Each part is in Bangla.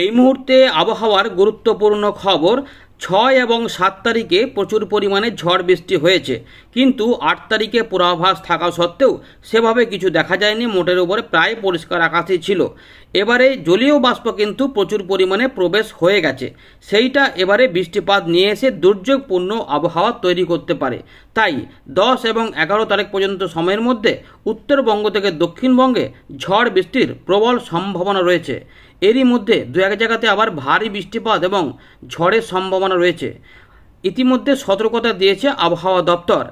এই মুহূর্তে আবহাওয়ার গুরুত্বপূর্ণ খবর ছয় এবং সাত তারিখে প্রচুর পরিমাণে ঝড় বৃষ্টি হয়েছে কিন্তু আট তারিখে পূর্বাভাস থাকা সত্ত্বেও সেভাবে কিছু দেখা যায়নি মোটের উপরে প্রায় পরিষ্কার আকাশই ছিল এবারে জলীয় বাষ্প কিন্তু প্রচুর পরিমাণে প্রবেশ হয়ে গেছে সেইটা এবারে বৃষ্টিপাত নিয়ে এসে দুর্যোগপূর্ণ আবহাওয়া তৈরি করতে পারে তাই দশ এবং এগারো তারিখ পর্যন্ত সময়ের মধ্যে উত্তরবঙ্গ থেকে দক্ষিণবঙ্গে ঝড় বৃষ্টির প্রবল সম্ভাবনা রয়েছে এরই মধ্যে দু এক জায়গাতে আবার ভারী বৃষ্টিপাত এবং ঝড়ের সম্ভাবনা রয়েছে ইতিমধ্যে সতর্কতা দিয়েছে আবহাওয়া দপ্তর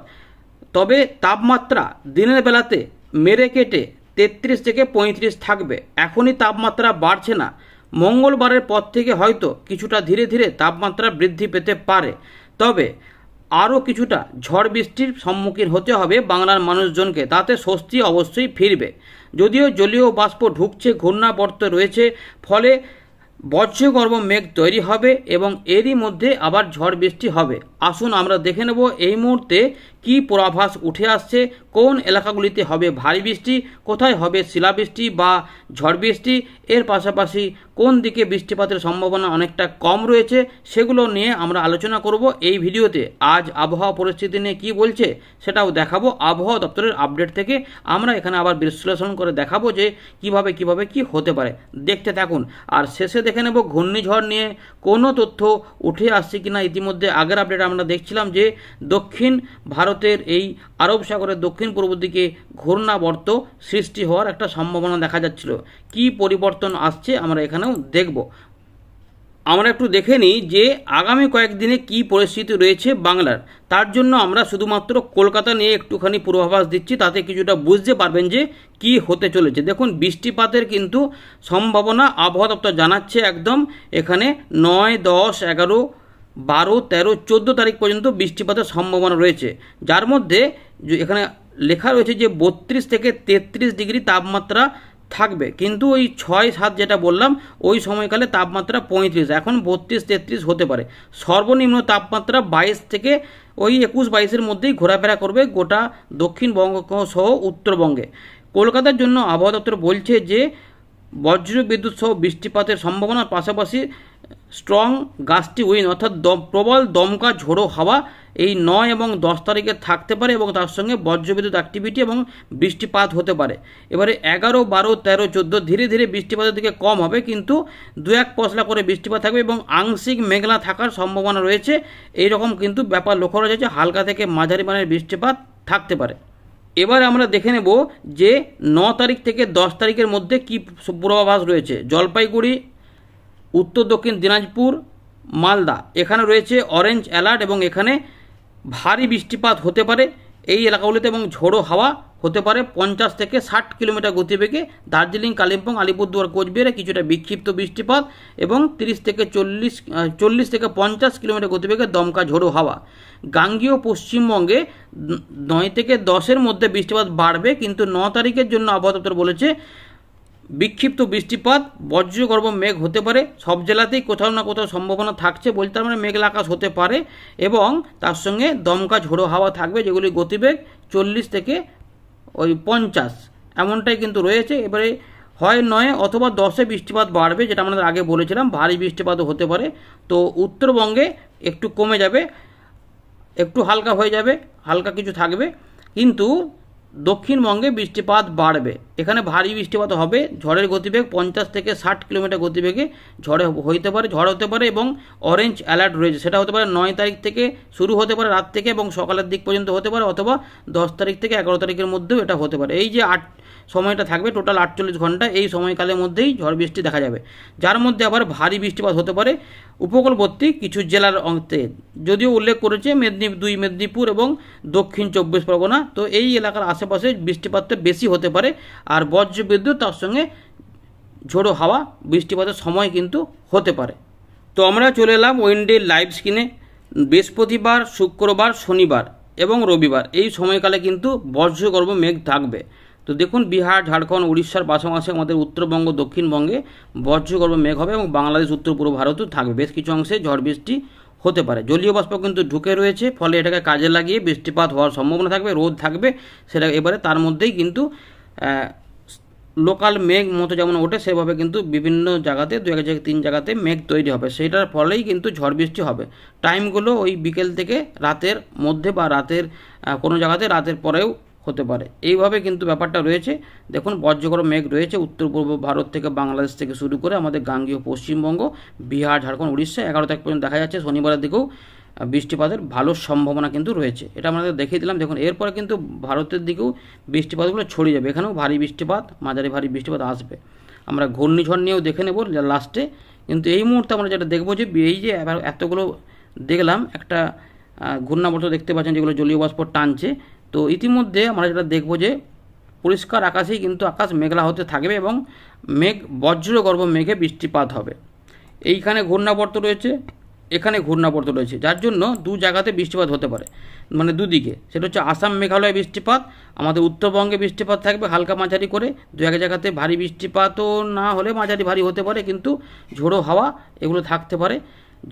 তবে তাপমাত্রা দিনের বেলাতে মেরে কেটে তেত্রিশ থেকে পঁয়ত্রিশ থাকবে এখনই তাপমাত্রা বাড়ছে না মঙ্গলবারের পর থেকে হয়তো কিছুটা ধীরে ধীরে তাপমাত্রা বৃদ্ধি পেতে পারে তবে আরও কিছুটা ঝড় বৃষ্টির সম্মুখীন হতে হবে বাংলার মানুষজনকে তাতে স্বস্তি অবশ্যই ফিরবে যদিও জলীয় বাষ্প ঢুকছে ঘূর্ণাবর্ত রয়েছে ফলে বজ্রগর্ভ মেঘ তৈরি হবে এবং এরই মধ্যে আবার ঝড় বৃষ্টি হবে আসুন আমরা দেখে নেব এই মুহূর্তে কি পূর্বাভাস উঠে আসছে কোন এলাকাগুলিতে হবে ভারী বৃষ্টি কোথায় হবে শিলাবৃষ্টি বা ঝড় বৃষ্টি এর পাশাপাশি কোন দিকে বৃষ্টিপাতের সম্ভাবনা অনেকটা কম রয়েছে সেগুলো নিয়ে আমরা আলোচনা করব এই ভিডিওতে আজ আবহাওয়া পরিস্থিতি নিয়ে কী বলছে সেটাও দেখাবো আবহাওয়া দপ্তরের আপডেট থেকে আমরা এখানে আবার বিশ্লেষণ করে দেখাবো যে কিভাবে কিভাবে কি হতে পারে দেখতে থাকুন আর শেষে দেখে নেব ঘূর্ণিঝড় নিয়ে কোনো তথ্য উঠে আসছে কিনা ইতিমধ্যে আগের আপডেট আমরা দেখছিলাম যে দক্ষিণ ভারতের এই আরব সাগরের দক্ষিণ দক্ষিণ পূর্ব দিকে ঘূর্ণাবর্ত সৃষ্টি হওয়ার একটা সম্ভাবনা দেখা যাচ্ছিল কি পরিবর্তন আসছে আমরা এখানেও দেখব আমরা একটু দেখে নিই যে আগামী কয়েকদিনে কি পরিস্থিতি রয়েছে বাংলার তার জন্য আমরা শুধুমাত্র কলকাতা নিয়ে একটুখানি পূর্বাভাস দিচ্ছি তাতে কিছুটা বুঝতে পারবেন যে কি হতে চলেছে দেখুন বৃষ্টিপাতের কিন্তু সম্ভাবনা আবহাওয়া দপ্তর জানাচ্ছে একদম এখানে নয় দশ এগারো বারো তেরো চোদ্দো তারিখ পর্যন্ত বৃষ্টিপাতের সম্ভাবনা রয়েছে যার মধ্যে এখানে লেখা রয়েছে যে বত্রিশ থেকে তেত্রিশ ডিগ্রি তাপমাত্রা থাকবে কিন্তু ওই ছয় সাত যেটা বললাম ওই সময়কালে তাপমাত্রা পঁয়ত্রিশ এখন বত্রিশ তেত্রিশ হতে পারে সর্বনিম্ন তাপমাত্রা বাইশ থেকে ওই একুশ বাইশের মধ্যেই ঘোরাফেরা করবে গোটা দক্ষিণবঙ্গ সহ উত্তরবঙ্গে কলকাতার জন্য আবহাওয়া দপ্তর বলছে যে বজ্র বিদ্যুৎ সহ বৃষ্টিপাতের সম্ভাবনার পাশাপাশি স্ট্রং গাস্টি উইন অর্থাৎ প্রবল দমকা ঝোড়ো হাওয়া এই নয় এবং দশ তারিখে থাকতে পারে এবং তার সঙ্গে বজ্রবিদ্যুৎ অ্যাক্টিভিটি এবং বৃষ্টিপাত হতে পারে এবারে এগারো বারো তেরো চোদ্দো ধীরে ধীরে বৃষ্টিপাতের দিকে কম হবে কিন্তু দু এক পশলা করে বৃষ্টিপাত থাকবে এবং আংশিক মেঘলা থাকার সম্ভাবনা রয়েছে এই রকম কিন্তু ব্যাপার লক্ষ্য করা যাচ্ছে হালকা থেকে মাঝারি মানের বৃষ্টিপাত থাকতে পারে এবার আমরা দেখে নেব যে ন তারিখ থেকে দশ তারিখের মধ্যে কী পূর্বাভাস রয়েছে জলপাইগুড়ি উত্তর দক্ষিণ দিনাজপুর মালদা এখানে রয়েছে অরেঞ্জ অ্যালার্ট এবং এখানে ভারী বৃষ্টিপাত হতে পারে এই এলাকাগুলিতে এবং ঝোড়ো হাওয়া হতে পারে পঞ্চাশ থেকে ষাট কিলোমিটার গতিবেগে দার্জিলিং কালিম্পং আলিপুরদুয়ার কোচবিহারে কিছুটা বিক্ষিপ্ত বৃষ্টিপাত এবং তিরিশ থেকে চল্লিশ চল্লিশ থেকে পঞ্চাশ কিলোমিটার গতিবেগে দমকা ঝোড়ো হাওয়া গাঙ্গীয় পশ্চিমবঙ্গে নয় থেকে দশের মধ্যে বৃষ্টিপাত বাড়বে কিন্তু ন তারিখের জন্য আবহাওয়া দপ্তর বলেছে বিক্ষিপ্ত বৃষ্টিপাত বজ্রগর্ভ মেঘ হতে পারে সব জেলাতেই কোথাও না কোথাও সম্ভাবনা থাকছে বলতে তার মানে মেঘলা আকাশ হতে পারে এবং তার সঙ্গে দমকা ঝোড়ো হাওয়া থাকবে যেগুলি গতিবেগ চল্লিশ থেকে ওই পঞ্চাশ এমনটাই কিন্তু রয়েছে এবারে হয় নয় অথবা দশে বৃষ্টিপাত বাড়বে যেটা আমাদের আগে বলেছিলাম ভারী বৃষ্টিপাতও হতে পারে তো উত্তরবঙ্গে একটু কমে যাবে একটু হালকা হয়ে যাবে হালকা কিছু থাকবে কিন্তু দক্ষিণবঙ্গে বৃষ্টিপাত বাড়বে এখানে ভারী বৃষ্টিপাত হবে ঝড়ের গতিবেগ পঞ্চাশ থেকে ষাট কিলোমিটার গতিবেগে ঝড়ে হইতে পারে ঝড় হতে পারে এবং অরেঞ্জ অ্যালার্ট রয়েছে সেটা হতে পারে নয় তারিখ থেকে শুরু হতে পারে রাত থেকে এবং সকালের দিক পর্যন্ত হতে পারে অথবা দশ তারিখ থেকে এগারো তারিখের মধ্যেও এটা হতে পারে এই যে আট সময়টা থাকবে টোটাল আটচল্লিশ ঘন্টা এই সময়কালের মধ্যেই ঝড় বৃষ্টি দেখা যাবে যার মধ্যে আবার ভারী বৃষ্টিপাত হতে পারে উপকূলবর্তী কিছু জেলার অংশে যদিও উল্লেখ করেছে মেদিনী দুই মেদিনীপুর এবং দক্ষিণ চব্বিশ পরগনা তো এই এলাকার আশেপাশে বৃষ্টিপাতটা বেশি হতে পারে আর বজ্রবিদ্যুৎ তার সঙ্গে ঝোড়ো হাওয়া বৃষ্টিপাতের সময় কিন্তু হতে পারে তো আমরা চলে এলাম ওয়েনডে লাইভ স্ক্রিনে বৃহস্পতিবার শুক্রবার শনিবার এবং রবিবার এই সময়কালে কিন্তু বজ্রগর্ভ মেঘ থাকবে তো দেখুন বিহার ঝাড়খণ্ড উড়িষ্যার পাশাপাশি আমাদের উত্তরবঙ্গ দক্ষিণবঙ্গে বজ্রগর্ভ মেঘ হবে এবং বাংলাদেশ উত্তর পূর্ব ভারতও থাকবে বেশ কিছু অংশে ঝড় বৃষ্টি হতে পারে জলীয় বাষ্প কিন্তু ঢুকে রয়েছে ফলে এটাকে কাজে লাগিয়ে বৃষ্টিপাত হওয়ার সম্ভাবনা থাকবে রোদ থাকবে সেটা এবারে তার মধ্যেই কিন্তু লোকাল মেঘ মতো যেমন ওঠে সেভাবে কিন্তু বিভিন্ন জায়গাতে দু এক জায়গায় তিন জায়গাতে মেঘ তৈরি হবে সেটার ফলেই কিন্তু ঝড় বৃষ্টি হবে টাইমগুলো ওই বিকেল থেকে রাতের মধ্যে বা রাতের কোনো জায়গাতে রাতের পরেও হতে পারে এইভাবে কিন্তু ব্যাপারটা রয়েছে দেখুন বজ্রকর মেঘ রয়েছে উত্তর পূর্ব ভারত থেকে বাংলাদেশ থেকে শুরু করে আমাদের গাঙ্গীয় পশ্চিমবঙ্গ বিহার ঝাড়খণ্ড উড়িষ্যা এগারো তারিখ পর্যন্ত দেখা যাচ্ছে শনিবারের দিকেও বৃষ্টিপাতের ভালো সম্ভাবনা কিন্তু রয়েছে এটা আমাদের দেখিয়ে দিলাম দেখুন এরপরে কিন্তু ভারতের দিকেও বৃষ্টিপাতগুলো ছড়িয়ে যাবে এখানেও ভারী বৃষ্টিপাত মাঝারি ভারী বৃষ্টিপাত আসবে আমরা ঘূর্ণিঝড় নিয়েও দেখে নেব লাস্টে কিন্তু এই মুহূর্তে আমরা যেটা দেখবো যে এই যে এতগুলো দেখলাম একটা ঘূর্ণাবর্ত দেখতে পাচ্ছেন যেগুলো জলীয় বাষ্প টানছে তো ইতিমধ্যে আমরা যেটা দেখব যে পরিষ্কার আকাশেই কিন্তু আকাশ মেঘলা হতে থাকবে এবং মেঘ বজ্রগর্ভ মেঘে বৃষ্টিপাত হবে এইখানে ঘূর্ণাবর্ত রয়েছে এখানে ঘূর্ণাবর্ত রয়েছে যার জন্য দু জায়গাতে বৃষ্টিপাত হতে পারে মানে দুদিকে সেটা হচ্ছে আসাম মেঘালয় বৃষ্টিপাত আমাদের উত্তরবঙ্গে বৃষ্টিপাত থাকবে হালকা মাঝারি করে দু এক জায়গাতে ভারী বৃষ্টিপাতও না হলে মাঝারি ভারী হতে পারে কিন্তু ঝোড়ো হাওয়া এগুলো থাকতে পারে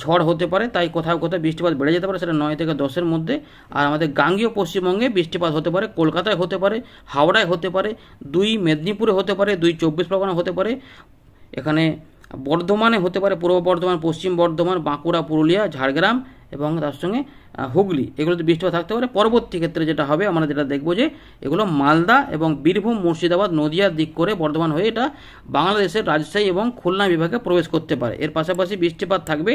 ঝড় হতে পারে তাই কোথাও কোথাও বৃষ্টিপাত বেড়ে যেতে পারে সেটা নয় থেকে দশের মধ্যে আর আমাদের গাঙ্গীয় পশ্চিমবঙ্গে বৃষ্টিপাত হতে পারে কলকাতায় হতে পারে হাওড়ায় হতে পারে দুই মেদিনীপুরে হতে পারে দুই চব্বিশ পরগনা হতে পারে এখানে বর্ধমানে হতে পারে পূর্ব বর্ধমান পশ্চিম বর্ধমান বাঁকুড়া পুরুলিয়া ঝাড়গ্রাম এবং তার সঙ্গে হুগলি এগুলোতে বৃষ্টিপাত থাকতে পারে পরবর্তী ক্ষেত্রে যেটা হবে আমরা যেটা দেখব যে এগুলো মালদা এবং বীরভূম মুর্শিদাবাদ নদিয়ার দিক করে বর্ধমান হয়ে এটা বাংলাদেশের রাজশাহী এবং খুলনা বিভাগে প্রবেশ করতে পারে এর পাশাপাশি বৃষ্টিপাত থাকবে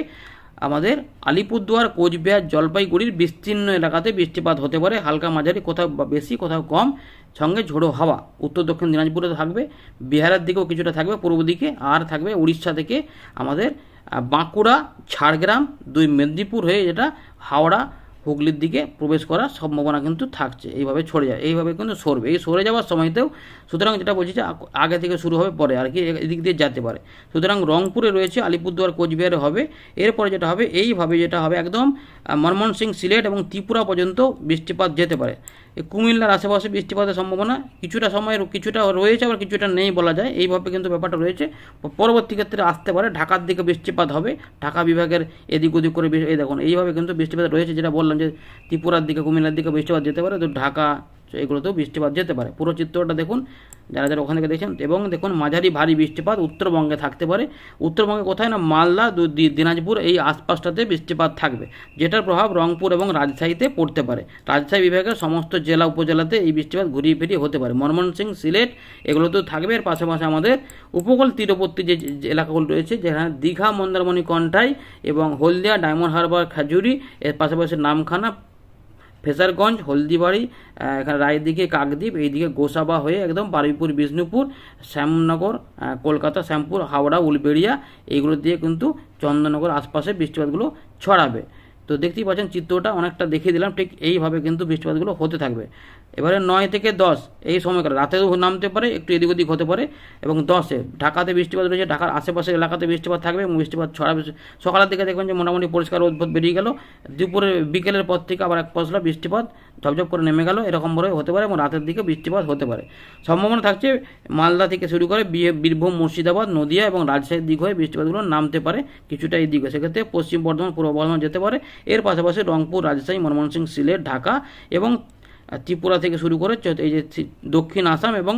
আমাদের আলিপুরদুয়ার কোচবিহার জলপাইগুড়ির বিস্তীর্ণ এলাকাতে বৃষ্টিপাত হতে পারে হালকা মাঝারি কোথাও বেশি কোথাও কম সঙ্গে ঝোড়ো হাওয়া উত্তর দক্ষিণ দিনাজপুরে থাকবে বিহারের দিকেও কিছুটা থাকবে পূর্ব দিকে আর থাকবে উড়িষ্যা থেকে আমাদের বাঁকুড়া ঝাড়গ্রাম দুই মেদিনীপুর হয়ে যেটা হাওড়া হুগলির দিকে প্রবেশ করার সম্ভাবনা কিন্তু থাকছে এইভাবে ছড়ে যায় এইভাবে কিন্তু সরবে এই সরে যাওয়ার সময়তেও সুতরাং যেটা বলছি যে আগে থেকে শুরু হবে পরে আর কি এদিক দিয়ে যেতে পারে সুতরাং রংপুরে রয়েছে আলিপুরদুয়ার কোচবিহারে হবে এরপরে যেটা হবে এইভাবে যেটা হবে একদম মনমোহন সিং সিলেট এবং ত্রিপুরা পর্যন্ত বৃষ্টিপাত যেতে পারে কুমিল্লার আশেপাশে বৃষ্টিপাতের সম্ভাবনা কিছুটা সময় কিছুটা রয়েছে আবার কিছুটা নেই বলা যায় এইভাবে কিন্তু ব্যাপারটা রয়েছে পরবর্তী ক্ষেত্রে আসতে পারে ঢাকার দিকে বৃষ্টিপাত হবে ঢাকা বিভাগের এদিক ওদিক করে এই দেখুন এইভাবে কিন্তু বৃষ্টিপাত রয়েছে যেটা বললাম যে ত্রিপুরার দিকে কুমিল্লার দিকে বৃষ্টিপাত যেতে পারে তো ঢাকা তো এগুলোতেও বৃষ্টিপাত যেতে পারে পুরো চিত্রটা দেখুন যারা যারা ওখান থেকে দেখছেন এবং দেখুন মাঝারি ভারী বৃষ্টিপাত উত্তরবঙ্গে থাকতে পারে উত্তরবঙ্গে কোথায় না মালদা দিনাজপুর এই আশপাশটাতে বৃষ্টিপাত থাকবে যেটার প্রভাব রংপুর এবং রাজশাহীতে পড়তে পারে রাজশাহী বিভাগের সমস্ত জেলা উপজেলাতে এই বৃষ্টিপাত ঘুরিয়ে ফিরিয়ে হতে পারে ময়মনসিংহ সিলেট এগুলোতেও থাকবে এর পাশাপাশি আমাদের উপকূল তীরবর্তী যে এলাকাগুলো রয়েছে যেখানে দীঘা মন্দারমণি কন্ঠাই এবং হলদিয়া ডায়মন্ড হারবার খাজুরি এর পাশাপাশি নামখানা ফেজারগঞ্জ হলদিবাড়ি এখানে রায়দিকে কাকদ্বীপ এইদিকে গোসাবা হয়ে একদম বারুইপুর বিষ্ণুপুর শ্যামনগর কলকাতা শ্যামপুর হাওড়া উলবেড়িয়া এইগুলো দিয়ে কিন্তু চন্দননগর আশপাশে বৃষ্টিপাতগুলো ছড়াবে তো দেখতেই পাচ্ছেন চিত্রটা অনেকটা দেখিয়ে দিলাম ঠিক এইভাবে কিন্তু বৃষ্টিপাতগুলো হতে থাকবে এবারে নয় থেকে দশ এই সময়কাল রাতেও নামতে পারে একটু এদিক ওদিক হতে পারে এবং দশে ঢাকাতে বৃষ্টিপাত রয়েছে ঢাকার আশেপাশের এলাকাতে বৃষ্টিপাত থাকবে এবং বৃষ্টিপাত ছড়াবে সকালের দিকে দেখবেন যে মোটামুটি পরিষ্কার উদ্ভুত বেরিয়ে গেল দুপুরে বিকেলের পর থেকে আবার এক পশলা বৃষ্টিপাত ঝপঝপ করে নেমে গেল এরকমভাবে হতে পারে এবং রাতের দিকে বৃষ্টিপাত হতে পারে সম্ভাবনা থাকছে মালদা থেকে শুরু করে বীরভূম মুর্শিদাবাদ নদিয়া এবং রাজশাহীর দিক হয়ে বৃষ্টিপাতগুলো নামতে পারে কিছুটা এই দিক হয়ে সেক্ষেত্রে পশ্চিম বর্ধমান পূর্ব বর্ধমান যেতে পারে এর পাশাপাশি রংপুর রাজশাহী ময়মনসিং সিলেট ঢাকা এবং ত্রিপুরা থেকে শুরু করে এই যে দক্ষিণ আসাম এবং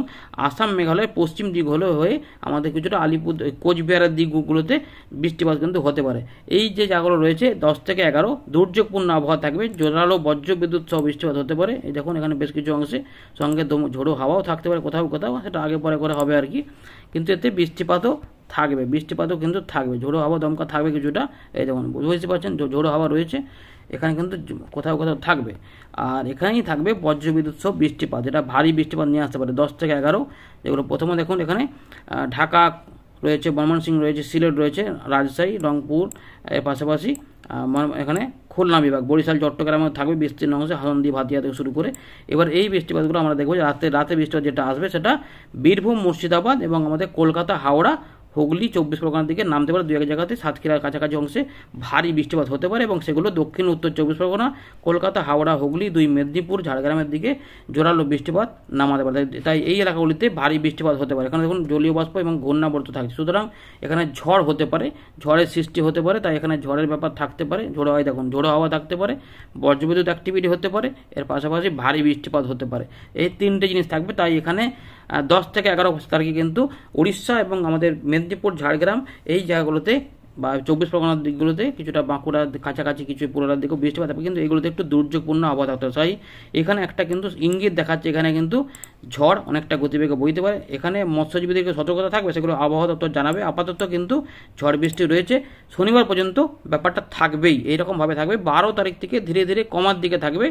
আসাম মেঘালয় পশ্চিম দিক হলে হয়ে আমাদের কিছুটা আলিপুর কোচবিহারের দিকগুলোতে বৃষ্টিপাত কিন্তু হতে পারে এই যে জায়গাগুলো রয়েছে দশ থেকে এগারো দুর্যোগপূর্ণ আবহাওয়া থাকবে জোরালো বজ্রবিদ্যুৎ সহ বৃষ্টিপাত হতে পারে এই দেখুন এখানে বেশ কিছু অংশে সঙ্গে ঝোড়ো হাওয়াও থাকতে পারে কোথাও কোথাও সেটা আগে পরে করে হবে আর কি কিন্তু এতে বৃষ্টিপাতও থাকবে বৃষ্টিপাতও কিন্তু থাকবে ঝোড়ো হাওয়া দমকা থাকবে কিছুটা এই যেমন বুঝতে পারছেন ঝোড়ো হাওয়া রয়েছে এখানে কিন্তু কোথাও কোথাও থাকবে আর এখানেই থাকবে বজ্রবিদ্যুৎ সহ বৃষ্টিপাত যেটা ভারী বৃষ্টিপাত নিয়ে আসতে পারে দশ থেকে এগারো যেগুলো প্রথমে দেখুন এখানে ঢাকা রয়েছে ময়মনসিংহ রয়েছে সিলেট রয়েছে রাজশাহী রংপুর এর পাশাপাশি এখানে খুলনা বিভাগ বরিশাল চট্টগ্রামে থাকবে বিস্তীর্ণ অংশে হাসন্দি ভাতিয়া থেকে শুরু করে এবার এই বৃষ্টিপাতগুলো আমরা দেখবো যে রাতে রাতে বৃষ্টিপাত যেটা আসবে সেটা বীরভূম মুর্শিদাবাদ এবং আমাদের কলকাতা হাওড়া হুগলি চব্বিশ পরগনার দিকে নামতে পারে দু এক জায়গাতে সাতক্ষীরার কাছাকাছি অংশে ভারী বৃষ্টিপাত হতে পারে এবং সেগুলো দক্ষিণ উত্তর চব্বিশ পরগনা কলকাতা হাওড়া হুগলি দুই মেদিনীপুর ঝাড়গ্রামের দিকে জোরালো বৃষ্টিপাত নামাতে পারে তাই এই এলাকাগুলিতে ভারী বৃষ্টিপাত হতে পারে এখানে দেখুন জলীয় বাষ্প এবং ঘূর্ণাবর্ত থাকছে সুতরাং এখানে ঝড় হতে পারে ঝড়ের সৃষ্টি হতে পারে তাই এখানে ঝড়ের ব্যাপার থাকতে পারে ঝোড়ো হয় দেখুন ঝোড়ো হাওয়া থাকতে পারে বজ্রবিদ্যুৎ অ্যাক্টিভিটি হতে পারে এর পাশাপাশি ভারী বৃষ্টিপাত হতে পারে এই তিনটে জিনিস থাকবে তাই এখানে দশ থেকে এগারো তারিখে কিন্তু উড়িষ্যা এবং আমাদের মেদিনীপুর ঝাড়গ্রাম এই জায়গাগুলোতে বা চব্বিশ পরগনার দিকগুলোতে কিছুটা বাঁকুড়ার কাছাকাছি কিছু পুরোলার দিকেও বৃষ্টিপাত হবে কিন্তু এগুলোতে একটু দুর্যোগপূর্ণ আবহাওয়া থাকতে হয় এখানে একটা কিন্তু ইঙ্গিত দেখাচ্ছে এখানে কিন্তু ঝড় অনেকটা গতিবেগে বইতে পারে এখানে মৎস্যজীবীদেরকে সতর্কতা থাকবে সেগুলো আবহাওয়া দপ্তর জানাবে আপাতত কিন্তু ঝড় বৃষ্টি রয়েছে শনিবার পর্যন্ত ব্যাপারটা থাকবেই এইরকমভাবে থাকবে বারো তারিখ থেকে ধীরে ধীরে কমার দিকে থাকবে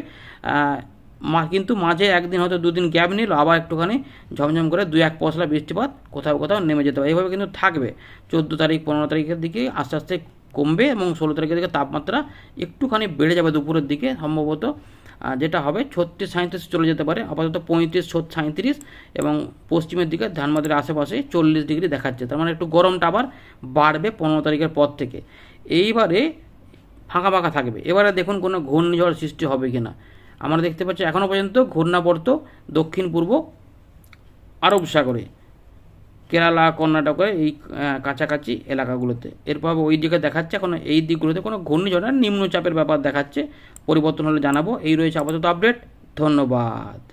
কিন্তু মাঝে একদিন হয়তো দুদিন গ্যাপ নিল আবার একটুখানি ঝমঝম করে দু এক পশলা বৃষ্টিপাত কোথাও কোথাও নেমে যেতে পারে এইভাবে কিন্তু থাকবে চোদ্দো তারিখ পনেরো তারিখের দিকে আস্তে আস্তে কমবে এবং ষোলো তারিখের দিকে তাপমাত্রা একটুখানি বেড়ে যাবে দুপুরের দিকে সম্ভবত যেটা হবে ছত্রিশ সাঁত্রিশ চলে যেতে পারে আপাতত পঁয়ত্রিশ ছত সাঁত্রিশ এবং পশ্চিমের দিকে ধানবাদের আশেপাশে চল্লিশ ডিগ্রি দেখাচ্ছে তার মানে একটু গরমটা আবার বাড়বে পনেরো তারিখের পর থেকে এইবারে ফাঁকা ফাঁকা থাকবে এবারে দেখুন কোনো ঘূর্ণিঝড় সৃষ্টি হবে কিনা আমরা দেখতে পাচ্ছি এখনও পর্যন্ত ঘূর্ণাবর্ত দক্ষিণ পূর্ব আরব সাগরে কেরালা কর্ণাটকে এই কাছাকাছি এলাকাগুলোতে এরপর ওই দিকে দেখাচ্ছে এখন এই দিকগুলোতে কোনো ঘূর্ণিঝড়ের নিম্নচাপের ব্যাপার দেখাচ্ছে পরিবর্তন হলে জানাবো এই রয়েছে আপাতত আপডেট ধন্যবাদ